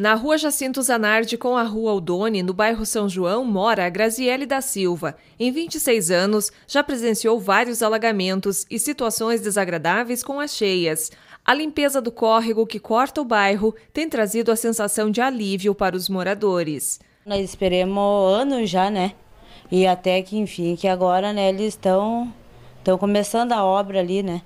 Na rua Jacinto Zanardi com a rua Aldoni, no bairro São João, mora a Graziele da Silva. Em 26 anos, já presenciou vários alagamentos e situações desagradáveis com as cheias. A limpeza do córrego que corta o bairro tem trazido a sensação de alívio para os moradores. Nós esperemos anos já, né? E até que enfim, que agora, né, eles estão estão começando a obra ali, né?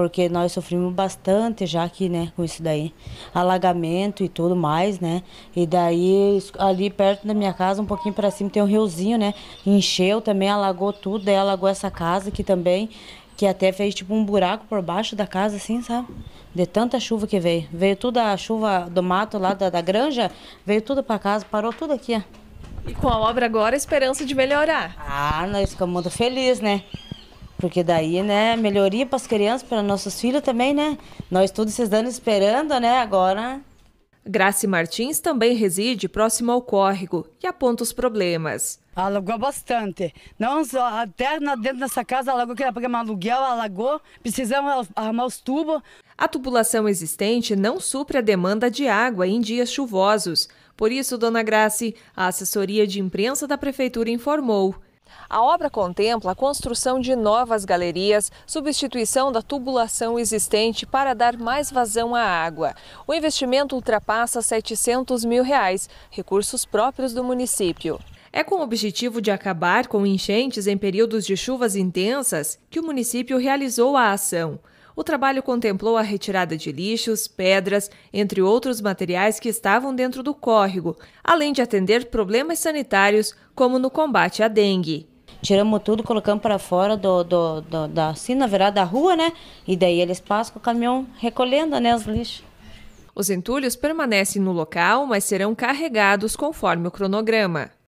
porque nós sofrimos bastante já aqui, né, com isso daí. Alagamento e tudo mais, né? E daí ali perto da minha casa, um pouquinho para cima tem um riozinho, né? Encheu também, alagou tudo, daí alagou essa casa aqui também, que até fez tipo um buraco por baixo da casa assim, sabe? De tanta chuva que veio. Veio toda a chuva do mato lá da, da granja, veio tudo para casa, parou tudo aqui, ó. E com a obra agora, a esperança de melhorar. Ah, nós ficamos muito felizes, né? Porque daí, né, melhoria para as crianças, para nossos filhos também, né? Nós todos esses anos esperando, né, agora. Grace Martins também reside próximo ao córrego e aponta os problemas. Alagou bastante. Não só, até dentro dessa casa alagou, queria pagar um aluguel, alagou. Precisamos arrumar os tubos. A tubulação existente não supre a demanda de água em dias chuvosos. Por isso, Dona Grace, a assessoria de imprensa da prefeitura informou a obra contempla a construção de novas galerias, substituição da tubulação existente para dar mais vazão à água. O investimento ultrapassa 700 mil reais, recursos próprios do município. É com o objetivo de acabar com enchentes em períodos de chuvas intensas que o município realizou a ação. O trabalho contemplou a retirada de lixos, pedras, entre outros materiais que estavam dentro do córrego, além de atender problemas sanitários, como no combate à dengue. Tiramos tudo, colocamos para fora do, do, do, da, sina, assim, virada da rua, né? E daí eles passam com o caminhão recolhendo né, os lixos. Os entulhos permanecem no local, mas serão carregados conforme o cronograma.